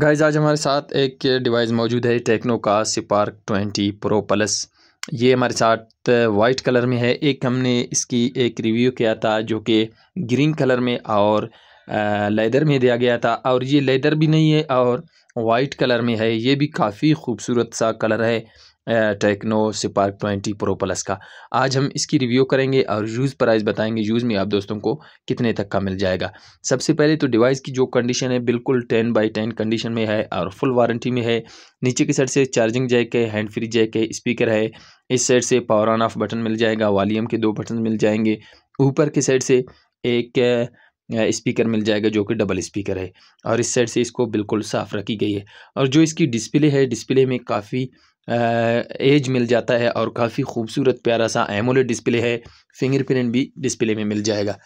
guys आज हमारे साथ एक डिवाइस मौजूद है टेक्नो का स्पार्क ट्वेंटी प्रो प्लस ये हमारे साथ वाइट कलर में है एक हमने इसकी एक रिव्यू किया था जो कि ग्रीन कलर में और लेदर में दिया गया था और ये लेदर भी नहीं है और वाइट कलर में है ये भी काफ़ी खूबसूरत सा कलर है Tecno Spark twenty pro plus का आज हम इसकी रिव्यू करेंगे और यूज़ प्राइस बताएंगे यूज़ में आप दोस्तों को कितने तक का मिल जाएगा सबसे पहले तो डिवाइस की जो कंडीशन है बिल्कुल टेन बाई टेन कंडीशन में है और फुल वारंटी में है नीचे की साइड से चार्जिंग जैक है हैंड फ्री जैक है स्पीकर है इस साइड से पावर ऑन ऑफ बटन मिल जाएगा वॉलीम के दो बटन मिल जाएंगे ऊपर के साइड से एक स्पीकर मिल जाएगा जो कि डबल स्पीकर है और इस साइड से इसको बिल्कुल साफ़ रखी गई है और जो इसकी डिस्प्ले है डिस्प्ले में काफ़ी एज मिल जाता है और काफ़ी खूबसूरत प्यारा सा एमोलेड डिस्प्ले है फिंगरप्रिंट भी डिस्प्ले में मिल जाएगा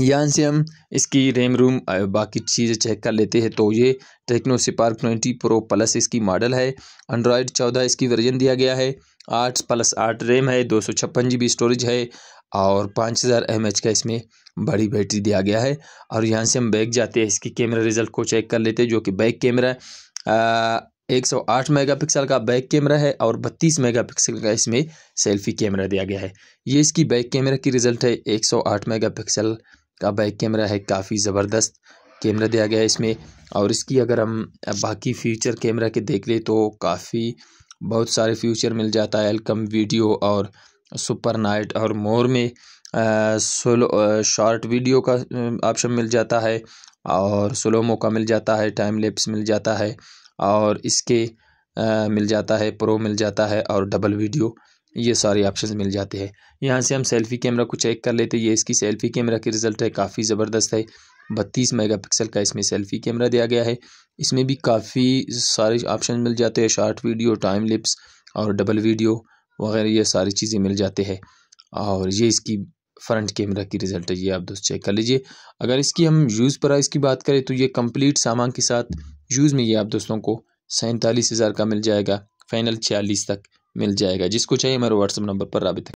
यहाँ से हम इसकी रैम रूम बाकी चीज़ें चेक कर लेते हैं तो ये Tecno Spark twenty pro plus इसकी मॉडल है एंड्रॉयड चौदह इसकी वर्जन दिया गया है आठ प्लस आठ रैम है दो सौ छप्पन जी बी स्टोरेज है और पाँच हज़ार एम एच का इसमें बड़ी बैटरी दिया गया है और यहाँ से हम बैक जाते हैं इसकी कैमरा रिजल्ट को चेक कर लेते हैं जो कि बैक कैमरा 108 मेगापिक्सल का बैक कैमरा है और 32 मेगापिक्सल का इसमें सेल्फी कैमरा दिया गया है ये इसकी बैक कैमरा की रिज़ल्ट है 108 मेगापिक्सल का बैक कैमरा है काफ़ी ज़बरदस्त कैमरा दिया गया है इसमें और इसकी अगर हम बाकी फीचर कैमरा के देख लें तो काफ़ी बहुत सारे फीचर मिल जाता है एलकम वीडियो और सुपर नाइट और मोर में स्लो शॉर्ट वीडियो का ऑप्शन मिल जाता है और स्लो का मिल जाता है टाइम लेप्स मिल जाता है और इसके मिल जाता है प्रो मिल जाता है और डबल वीडियो ये सारे ऑप्शन मिल जाते हैं यहाँ से हम सेल्फ़ी कैमरा को चेक कर लेते हैं ये इसकी सेल्फ़ी कैमरा की रिज़ल्ट है काफ़ी ज़बरदस्त है बत्तीस मेगापिक्सल का इसमें सेल्फ़ी कैमरा दिया गया है इसमें भी काफ़ी सारे ऑप्शन मिल जाते हैं शॉर्ट वीडियो टाइम लिप्स और डबल वीडियो वगैरह ये सारी चीज़ें मिल जाते हैं और ये इसकी फ्रंट कैमरा की रिज़ल्ट है ये आप दोस्त चेक कर लीजिए अगर इसकी हम यूज़ प्राइस की बात करें तो ये कंप्लीट सामान के साथ यूज़ में ये आप दोस्तों को सैंतालीस हज़ार का मिल जाएगा फाइनल छियालीस तक मिल जाएगा जिसको चाहिए हमारे व्हाट्सअप नंबर पर रबित